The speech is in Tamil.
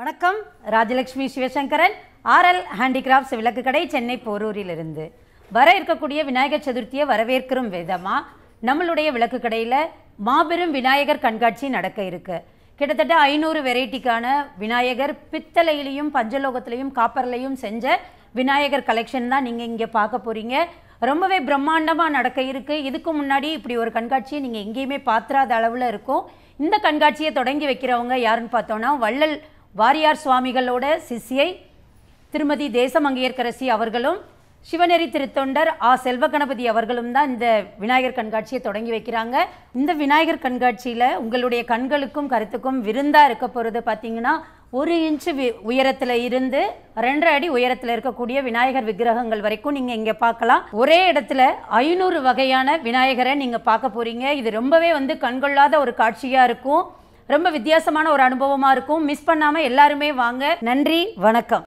வணக்கம் ராஜலட்சுமி சிவசங்கரன் ஆர்எல் ஹேண்டிகிராஃப்ட்ஸ் விளக்கு கடை சென்னை போரூரிலிருந்து வர இருக்கக்கூடிய விநாயகர் சதுர்த்தியை வரவேற்கிறோம் விதமாக நம்மளுடைய விளக்கு கடையில் மாபெரும் விநாயகர் கண்காட்சி நடக்க இருக்கு கிட்டத்தட்ட ஐநூறு வெரைட்டிக்கான விநாயகர் பித்தளையிலையும் பஞ்சலோகத்திலையும் காப்பர்லையும் செஞ்ச விநாயகர் கலெக்ஷன் தான் நீங்கள் இங்கே பார்க்க போகிறீங்க ரொம்பவே பிரம்மாண்டமாக நடக்க இருக்குது இதுக்கு முன்னாடி இப்படி ஒரு கண்காட்சியை நீங்கள் எங்கேயுமே பார்த்துறாத அளவில் இருக்கும் இந்த கண்காட்சியை தொடங்கி வைக்கிறவங்க யாருன்னு பார்த்தோன்னா வள்ளல் வாரியார் சுவாமிகளோட சிஷ்யை திருமதி தேசமங்கையர்கரசி அவர்களும் சிவநெறி திருத்தொண்டர் ஆ செல்வ கணபதி அவர்களும் தான் இந்த விநாயகர் கண்காட்சியை தொடங்கி வைக்கிறாங்க இந்த விநாயகர் கண்காட்சியில் உங்களுடைய கண்களுக்கும் கருத்துக்கும் விருந்தாக இருக்க போகிறது பார்த்தீங்கன்னா ஒரு இன்ச்சு வி உயரத்தில் இருந்து ரெண்டரை அடி உயரத்தில் இருக்கக்கூடிய விநாயகர் விக்கிரகங்கள் வரைக்கும் நீங்கள் இங்கே பார்க்கலாம் ஒரே இடத்துல ஐநூறு வகையான விநாயகரை நீங்கள் பார்க்க போகிறீங்க இது ரொம்பவே வந்து கண்கொள்ளாத ஒரு காட்சியாக இருக்கும் ரொம்ப வித்தியாசமான ஒரு அனுபவமாக இருக்கும் மிஸ் பண்ணாமல் எல்லாருமே வாங்க நன்றி வணக்கம்